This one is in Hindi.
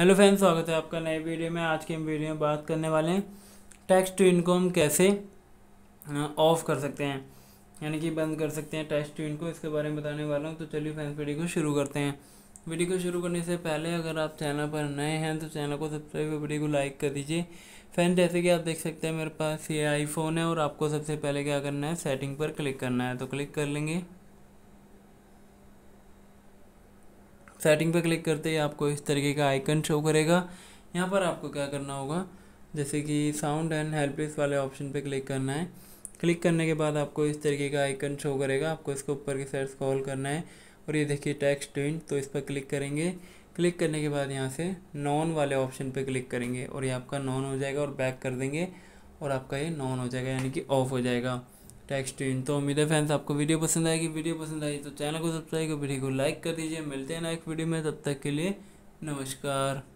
हेलो फ्रेंड्स स्वागत है आपका नए वीडियो में आज के हम वीडियो में बात करने वाले हैं टैक्स टू इनकम कैसे ऑफ कर सकते हैं यानी कि बंद कर सकते हैं टैक्स टू इनकम इसके बारे में बताने वाला हूँ तो चलिए फ्रेंड्स वीडियो को शुरू करते हैं वीडियो को शुरू करने से पहले अगर आप चैनल पर नए हैं तो चैनल को सब्सक्राइब वीडियो को लाइक कर दीजिए फ्रेंड जैसे कि आप देख सकते हैं मेरे पास ये आईफोन है और आपको सबसे पहले क्या करना है सेटिंग पर क्लिक करना है तो क्लिक कर लेंगे सेटिंग पर क्लिक करते ही आपको इस तरीके का आइकन शो करेगा यहाँ पर आपको क्या करना होगा जैसे कि साउंड एंड हेल्पलेस वाले ऑप्शन पर क्लिक करना है क्लिक करने के बाद आपको इस तरीके का आइकन शो करेगा आपको इसको ऊपर की साइड स्क्रॉल करना है और ये देखिए टेक्स्ट ट्विन तो इस पर क्लिक करेंगे क्लिक करने के बाद यहाँ से नॉन वाले ऑप्शन पे क्लिक करेंगे और ये आपका नॉन हो जाएगा और बैक कर देंगे और आपका ये नॉन हो जाएगा यानी कि ऑफ हो जाएगा टेक्स्ट इन तो उम्मीद है फैंस आपको वीडियो पसंद आएगी वीडियो पसंद आई तो चैनल को सब्सक्राइब कर वीडियो को लाइक कर दीजिए मिलते हैं नेक्स्ट वीडियो में तब तक के लिए नमस्कार